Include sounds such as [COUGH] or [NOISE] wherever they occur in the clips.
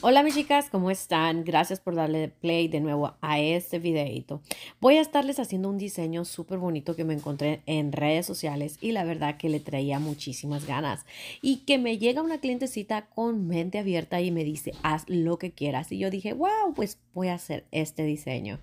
Hola mis chicas, ¿cómo están? Gracias por darle play de nuevo a este videito. Voy a estarles haciendo un diseño súper bonito que me encontré en redes sociales y la verdad que le traía muchísimas ganas. Y que me llega una clientecita con mente abierta y me dice, haz lo que quieras. Y yo dije, wow, pues voy a hacer este diseño.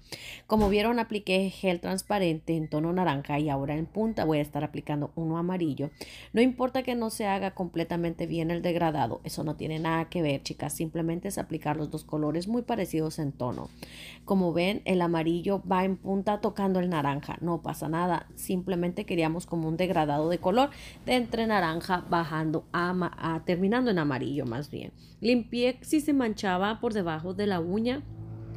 Como vieron, apliqué gel transparente en tono naranja y ahora en punta voy a estar aplicando uno amarillo. No importa que no se haga completamente bien el degradado, eso no tiene nada que ver, chicas, simplemente es aplicar los dos colores muy parecidos en tono. Como ven, el amarillo va en punta tocando el naranja, no pasa nada, simplemente queríamos como un degradado de color de entre naranja bajando a, a terminando en amarillo más bien. Limpié si se manchaba por debajo de la uña,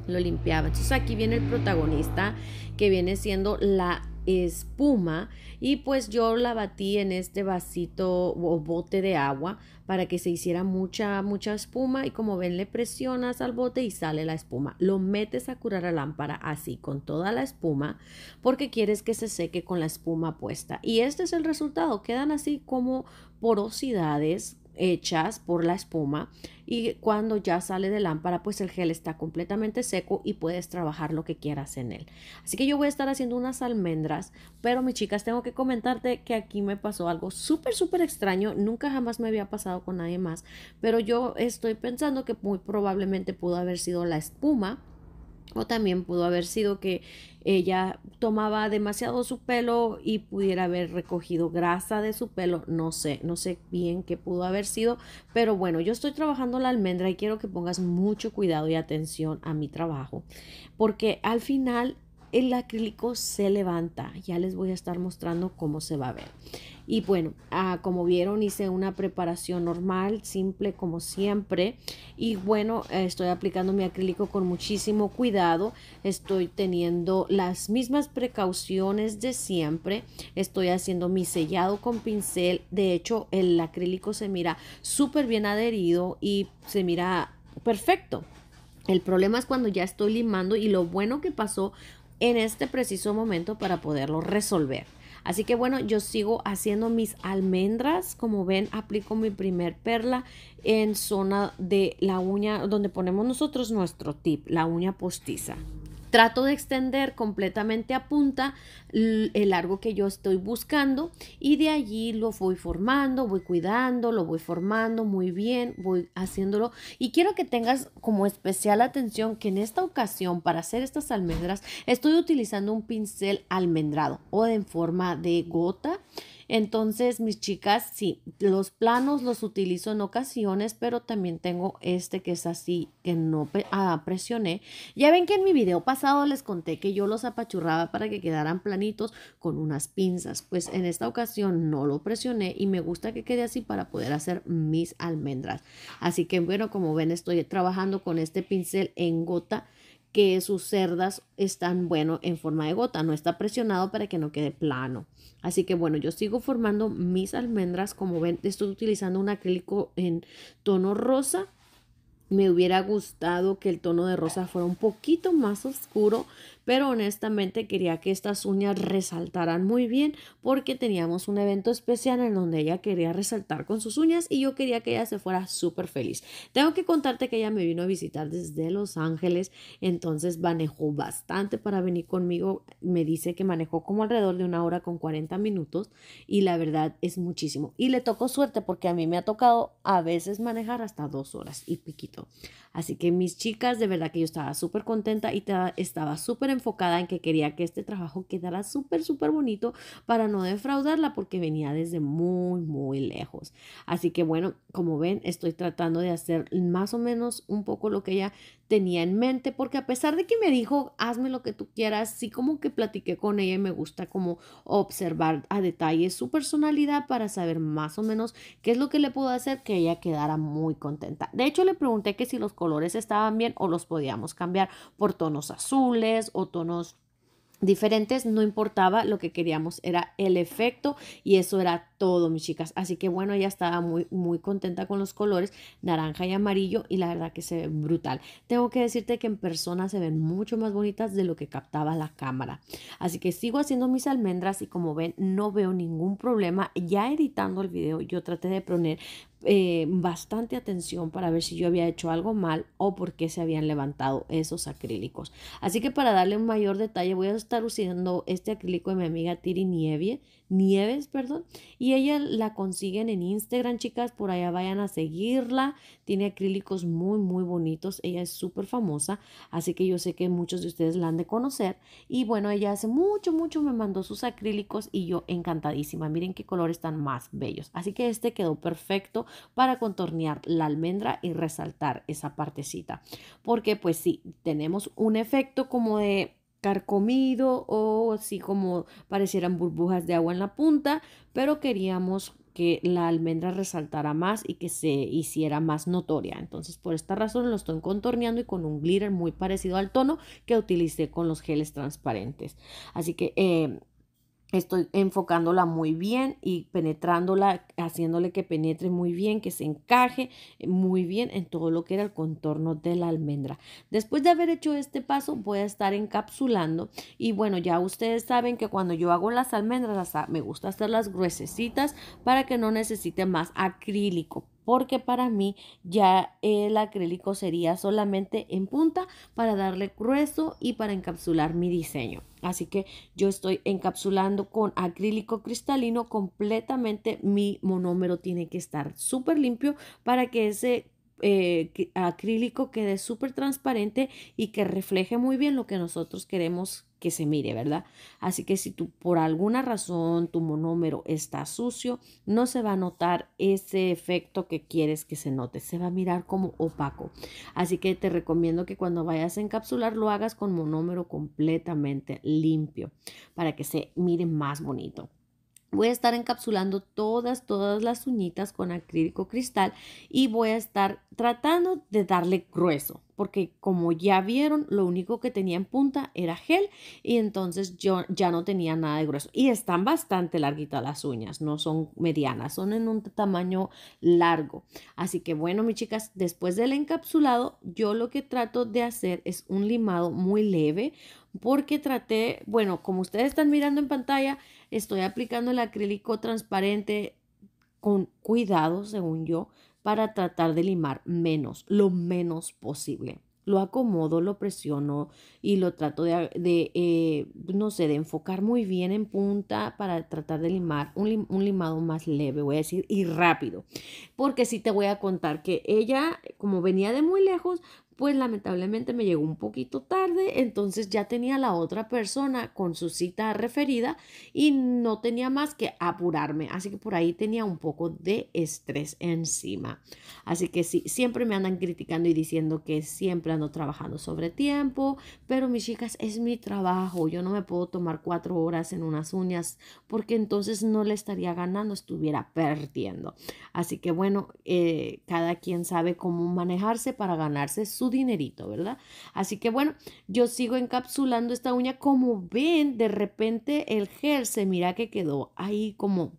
lo limpiaba. Entonces aquí viene el protagonista que viene siendo la espuma y pues yo la batí en este vasito o bote de agua para que se hiciera mucha, mucha espuma y como ven le presionas al bote y sale la espuma. Lo metes a curar a lámpara así con toda la espuma porque quieres que se seque con la espuma puesta. Y este es el resultado, quedan así como porosidades hechas por la espuma y cuando ya sale de lámpara pues el gel está completamente seco y puedes trabajar lo que quieras en él así que yo voy a estar haciendo unas almendras pero mis chicas tengo que comentarte que aquí me pasó algo súper súper extraño nunca jamás me había pasado con nadie más pero yo estoy pensando que muy probablemente pudo haber sido la espuma o también pudo haber sido que ella tomaba demasiado su pelo y pudiera haber recogido grasa de su pelo. No sé, no sé bien qué pudo haber sido. Pero bueno, yo estoy trabajando la almendra y quiero que pongas mucho cuidado y atención a mi trabajo. Porque al final el acrílico se levanta. Ya les voy a estar mostrando cómo se va a ver. Y bueno, ah, como vieron, hice una preparación normal, simple como siempre. Y bueno, eh, estoy aplicando mi acrílico con muchísimo cuidado. Estoy teniendo las mismas precauciones de siempre. Estoy haciendo mi sellado con pincel. De hecho, el acrílico se mira súper bien adherido y se mira perfecto. El problema es cuando ya estoy limando y lo bueno que pasó en este preciso momento para poderlo resolver. Así que bueno, yo sigo haciendo mis almendras. Como ven, aplico mi primer perla en zona de la uña donde ponemos nosotros nuestro tip, la uña postiza trato de extender completamente a punta el largo que yo estoy buscando y de allí lo voy formando, voy cuidando, lo voy formando muy bien, voy haciéndolo y quiero que tengas como especial atención que en esta ocasión para hacer estas almendras estoy utilizando un pincel almendrado o en forma de gota entonces, mis chicas, sí, los planos los utilizo en ocasiones, pero también tengo este que es así, que no ah, presioné. Ya ven que en mi video pasado les conté que yo los apachurraba para que quedaran planitos con unas pinzas. Pues en esta ocasión no lo presioné y me gusta que quede así para poder hacer mis almendras. Así que bueno, como ven, estoy trabajando con este pincel en gota que sus cerdas están, bueno, en forma de gota, no está presionado para que no quede plano. Así que bueno, yo sigo formando mis almendras, como ven, estoy utilizando un acrílico en tono rosa me hubiera gustado que el tono de rosa fuera un poquito más oscuro, pero honestamente quería que estas uñas resaltaran muy bien porque teníamos un evento especial en donde ella quería resaltar con sus uñas y yo quería que ella se fuera súper feliz. Tengo que contarte que ella me vino a visitar desde Los Ángeles, entonces manejó bastante para venir conmigo. Me dice que manejó como alrededor de una hora con 40 minutos y la verdad es muchísimo. Y le tocó suerte porque a mí me ha tocado a veces manejar hasta dos horas y piquito. Así que mis chicas, de verdad que yo estaba súper contenta y estaba súper enfocada en que quería que este trabajo quedara súper, súper bonito para no defraudarla porque venía desde muy, muy lejos. Así que bueno, como ven, estoy tratando de hacer más o menos un poco lo que ella tenía en mente, porque a pesar de que me dijo, hazme lo que tú quieras, sí como que platiqué con ella y me gusta como observar a detalle su personalidad para saber más o menos qué es lo que le puedo hacer que ella quedara muy contenta. De hecho, le pregunté que si los colores estaban bien o los podíamos cambiar por tonos azules o tonos diferentes, no importaba lo que queríamos, era el efecto y eso era todo, mis chicas. Así que bueno, ya estaba muy, muy contenta con los colores naranja y amarillo y la verdad que se ve brutal. Tengo que decirte que en persona se ven mucho más bonitas de lo que captaba la cámara. Así que sigo haciendo mis almendras y como ven, no veo ningún problema. Ya editando el video, yo traté de poner eh, bastante atención para ver si yo había hecho algo mal o por qué se habían levantado esos acrílicos. Así que para darle un mayor detalle voy a estar usando este acrílico de mi amiga Tiri Nieve. Nieves, perdón, y ella la consiguen en Instagram, chicas, por allá vayan a seguirla, tiene acrílicos muy, muy bonitos, ella es súper famosa, así que yo sé que muchos de ustedes la han de conocer, y bueno, ella hace mucho, mucho me mandó sus acrílicos y yo encantadísima, miren qué colores tan más bellos, así que este quedó perfecto para contornear la almendra y resaltar esa partecita, porque pues sí, tenemos un efecto como de carcomido o así como parecieran burbujas de agua en la punta, pero queríamos que la almendra resaltara más y que se hiciera más notoria. Entonces, por esta razón lo estoy contorneando y con un glitter muy parecido al tono que utilicé con los geles transparentes. Así que eh, estoy enfocándola muy bien y penetrándola, haciéndole que penetre muy bien, que se encaje eh, muy bien en todo lo que era el contorno de la almendra. Después de haber hecho este paso, voy a estar encapsulando y bueno, ya ustedes saben que cuando yo hago las almendras, me gusta hacerlas gruesecitas para que no necesite más acrílico porque para mí ya el acrílico sería solamente en punta para darle grueso y para encapsular mi diseño. Así que yo estoy encapsulando con acrílico cristalino completamente mi monómero. Tiene que estar súper limpio para que ese eh, acrílico quede súper transparente y que refleje muy bien lo que nosotros queremos que se mire, ¿verdad? Así que si tú por alguna razón tu monómero está sucio, no se va a notar ese efecto que quieres que se note, se va a mirar como opaco. Así que te recomiendo que cuando vayas a encapsular lo hagas con monómero completamente limpio para que se mire más bonito. Voy a estar encapsulando todas, todas las uñitas con acrílico cristal y voy a estar tratando de darle grueso, porque como ya vieron, lo único que tenía en punta era gel y entonces yo ya no tenía nada de grueso. Y están bastante larguitas las uñas, no son medianas, son en un tamaño largo. Así que bueno, mis chicas, después del encapsulado, yo lo que trato de hacer es un limado muy leve, porque traté, bueno, como ustedes están mirando en pantalla, Estoy aplicando el acrílico transparente con cuidado, según yo, para tratar de limar menos, lo menos posible. Lo acomodo, lo presiono y lo trato de, eh, no sé, de enfocar muy bien en punta para tratar de limar un, un, limado más leve, voy a decir, y rápido. Porque sí te voy a contar que ella, como venía de muy lejos, pues lamentablemente me llegó un poquito tarde, entonces ya tenía la otra persona con su cita referida y no tenía más que apurarme, así que por ahí tenía un poco de estrés encima. Así que sí, siempre me andan criticando y diciendo que siempre ando trabajando sobre tiempo, pero mis chicas, es mi trabajo, yo no me puedo tomar cuatro horas en unas uñas porque entonces no le estaría ganando, estuviera perdiendo. Así que bueno, eh, cada quien sabe cómo manejarse para ganarse su dinerito, ¿verdad? Así que bueno, yo sigo encapsulando esta uña. Como ven, de repente el gel se mira que quedó ahí como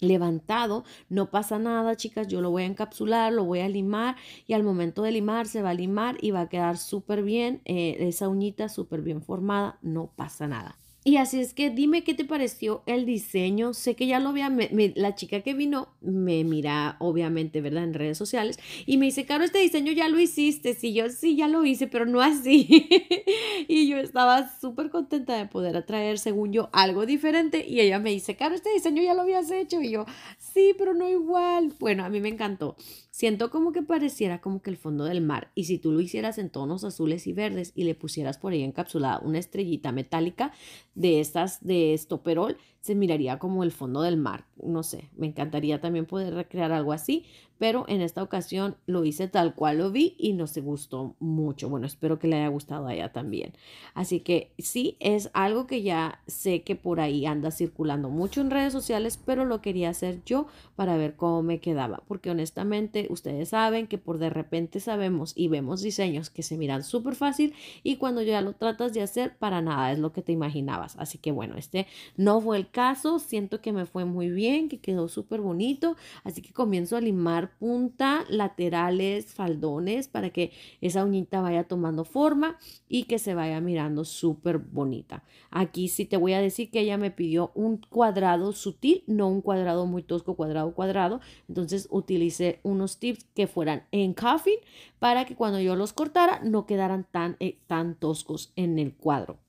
levantado, no pasa nada, chicas, yo lo voy a encapsular, lo voy a limar y al momento de limar se va a limar y va a quedar súper bien, eh, esa uñita súper bien formada, no pasa nada. Y así es que dime qué te pareció el diseño. Sé que ya lo había, la chica que vino me mira, obviamente, ¿verdad? En redes sociales y me dice, Caro, este diseño ya lo hiciste. Sí, yo sí, ya lo hice, pero no así. [LAUGHS] y yo estaba súper contenta de poder atraer, según yo, algo diferente. Y ella me dice, Caro, este diseño ya lo habías hecho. Y yo, sí, pero no igual. Bueno, a mí me encantó. Siento como que pareciera como que el fondo del mar y si tú lo hicieras en tonos azules y verdes y le pusieras por ahí encapsulada una estrellita metálica de estas de estoperol, se miraría como el fondo del mar. No sé, me encantaría también poder recrear algo así, pero en esta ocasión lo hice tal cual lo vi y nos gustó mucho. Bueno, espero que le haya gustado a ella también. Así que sí, es algo que ya sé que por ahí anda circulando mucho en redes sociales, pero lo quería hacer yo para ver cómo me quedaba, porque honestamente ustedes saben que por de repente sabemos y vemos diseños que se miran súper fácil y cuando ya lo tratas de hacer, para nada es lo que te imaginabas. Así que bueno, este no fue el caso, siento que me fue muy bien, que quedó súper bonito, así que comienzo a limar punta, laterales, faldones, para que esa uñita vaya tomando forma y que se vaya mirando súper bonita. Aquí sí te voy a decir que ella me pidió un cuadrado sutil, no un cuadrado muy tosco, cuadrado, cuadrado. Entonces utilicé unos tips que fueran en coffin para que cuando yo los cortara no quedaran tan, eh, tan toscos en el cuadro.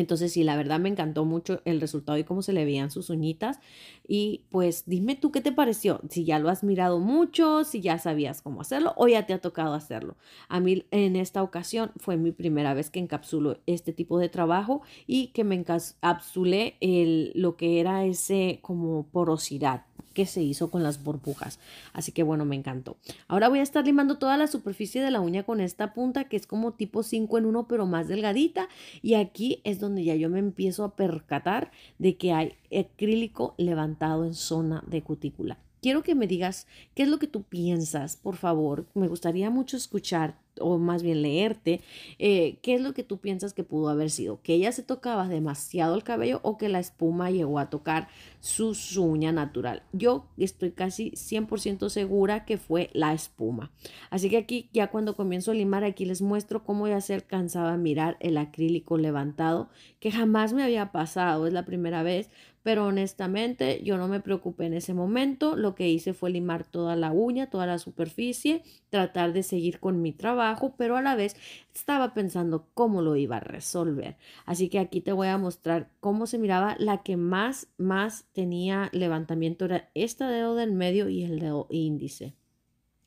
Entonces, sí, la verdad me encantó mucho el resultado y cómo se le veían sus uñitas. Y pues dime tú qué te pareció, si ya lo has mirado mucho, si ya sabías cómo hacerlo o ya te ha tocado hacerlo. A mí en esta ocasión fue mi primera vez que encapsulo este tipo de trabajo y que me encapsulé el, lo que era ese como porosidad que se hizo con las burbujas. Así que bueno, me encantó. Ahora voy a estar limando toda la superficie de la uña con esta punta que es como tipo 5 en 1 pero más delgadita. Y aquí es donde ya yo me empiezo a percatar de que hay acrílico levantado en zona de cutícula. Quiero que me digas qué es lo que tú piensas, por favor. Me gustaría mucho escuchar o más bien leerte, eh, qué es lo que tú piensas que pudo haber sido, que ella se tocaba demasiado el cabello o que la espuma llegó a tocar su uña natural. Yo estoy casi 100% segura que fue la espuma. Así que aquí ya cuando comienzo a limar, aquí les muestro cómo ya se alcanzaba a mirar el acrílico levantado, que jamás me había pasado, es la primera vez, pero honestamente yo no me preocupé en ese momento, lo que hice fue limar toda la uña, toda la superficie, tratar de seguir con mi trabajo, pero a la vez estaba pensando cómo lo iba a resolver. Así que aquí te voy a mostrar cómo se miraba la que más, más tenía levantamiento, era este dedo del medio y el dedo índice.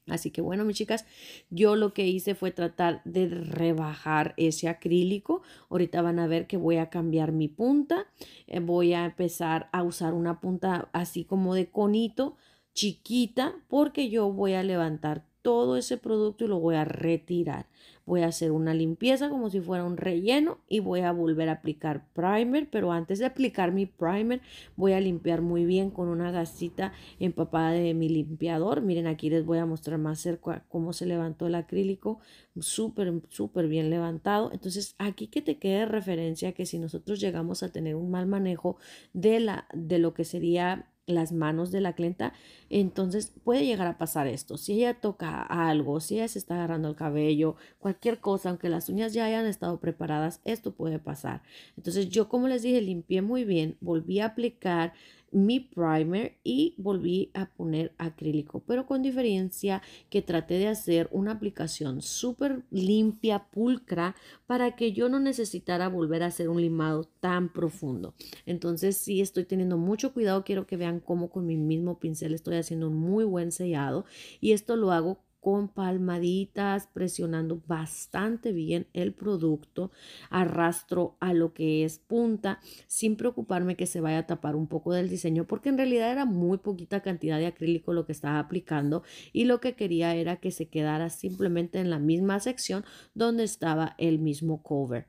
Así que bueno, mis chicas, yo lo que hice fue tratar de rebajar ese acrílico. Ahorita van a ver que voy a cambiar mi punta. Eh, voy a empezar a usar una punta así como de conito, chiquita, porque yo voy a levantar todo ese producto y lo voy a retirar. Voy a hacer una limpieza como si fuera un relleno y voy a volver a aplicar primer, pero antes de aplicar mi primer voy a limpiar muy bien con una gasita empapada de mi limpiador. Miren, aquí les voy a mostrar más cerca cómo se levantó el acrílico, súper, súper bien levantado. Entonces, aquí que te quede referencia que si nosotros llegamos a tener un mal manejo de, la, de lo que sería las manos de la clienta, entonces puede llegar a pasar esto. Si ella toca algo, si ella se está agarrando el cabello, cualquier cosa, aunque las uñas ya hayan estado preparadas, esto puede pasar. Entonces yo como les dije, limpié muy bien, volví a aplicar mi primer y volví a poner acrílico, pero con diferencia que traté de hacer una aplicación súper limpia, pulcra, para que yo no necesitara volver a hacer un limado tan profundo. Entonces sí estoy teniendo mucho cuidado, quiero que vean cómo con mi mismo pincel estoy haciendo un muy buen sellado y esto lo hago con palmaditas, presionando bastante bien el producto, arrastro a lo que es punta, sin preocuparme que se vaya a tapar un poco del diseño, porque en realidad era muy poquita cantidad de acrílico lo que estaba aplicando y lo que quería era que se quedara simplemente en la misma sección donde estaba el mismo cover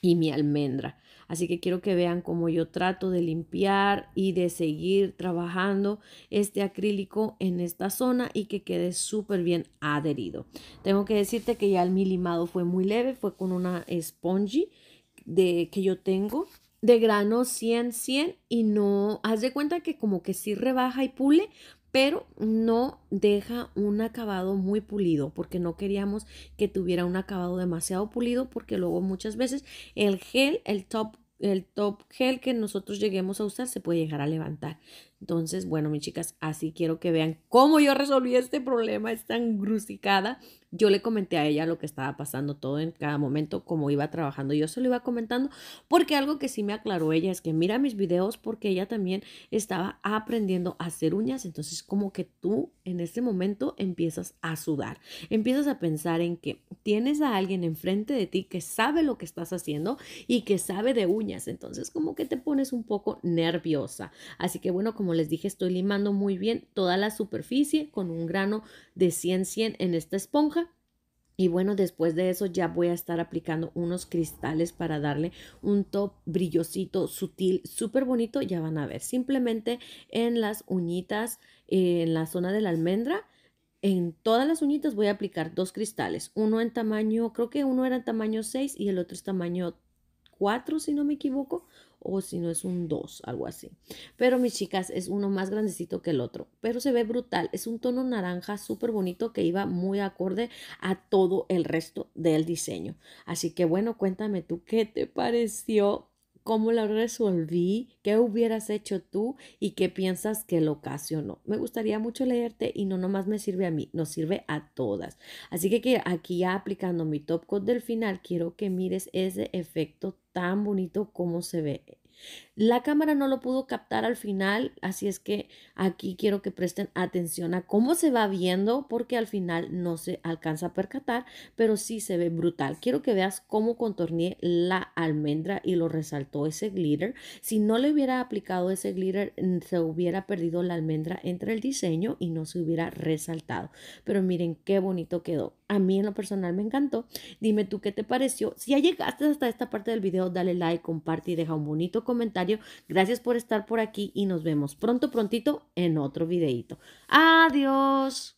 y mi almendra. Así que quiero que vean cómo yo trato de limpiar y de seguir trabajando este acrílico en esta zona y que quede súper bien adherido. Tengo que decirte que ya el mi limado fue muy leve, fue con una spongy de, que yo tengo de grano 100, 100 y no, haz de cuenta que como que sí rebaja y pule, pero no deja un acabado muy pulido porque no queríamos que tuviera un acabado demasiado pulido porque luego muchas veces el gel, el top el top gel que nosotros lleguemos a usar se puede llegar a levantar. Entonces, bueno, mis chicas, así quiero que vean cómo yo resolví este problema, es tan Yo le comenté a ella lo que estaba pasando todo en cada momento, cómo iba trabajando, yo se lo iba comentando, porque algo que sí me aclaró ella es que mira mis videos porque ella también estaba aprendiendo a hacer uñas, entonces como que tú en ese momento empiezas a sudar, empiezas a pensar en que tienes a alguien enfrente de ti que sabe lo que estás haciendo y que sabe de uñas, entonces como que te pones un poco nerviosa. Así que bueno, como como les dije, estoy limando muy bien toda la superficie con un grano de 100-100 en esta esponja. Y bueno, después de eso ya voy a estar aplicando unos cristales para darle un top brillosito, sutil, súper bonito. Ya van a ver, simplemente en las uñitas, en la zona de la almendra, en todas las uñitas voy a aplicar dos cristales. Uno en tamaño, creo que uno era en tamaño 6 y el otro es tamaño 4, si no me equivoco o si no es un 2, algo así. Pero mis chicas, es uno más grandecito que el otro, pero se ve brutal. Es un tono naranja súper bonito que iba muy acorde a todo el resto del diseño. Así que bueno, cuéntame tú qué te pareció cómo lo resolví, qué hubieras hecho tú y qué piensas que lo ocasionó. Me gustaría mucho leerte y no nomás me sirve a mí, nos sirve a todas. Así que, aquí ya aplicando mi top code del final, quiero que mires ese efecto tan bonito como se ve la cámara no lo pudo captar al final, así es que aquí quiero que presten atención a cómo se va viendo, porque al final no se alcanza a percatar, pero sí se ve brutal. Quiero que veas cómo contorné la almendra y lo resaltó ese glitter. Si no le hubiera aplicado ese glitter, mm, se hubiera perdido la almendra entre el diseño y no se hubiera resaltado. Pero miren qué bonito quedó. A mí en lo personal me encantó. Dime tú qué te pareció. Si ya llegaste hasta esta parte del video, dale like, comparte y deja un bonito comentario Gracias por estar por aquí y nos vemos pronto, prontito en otro videito. Adiós.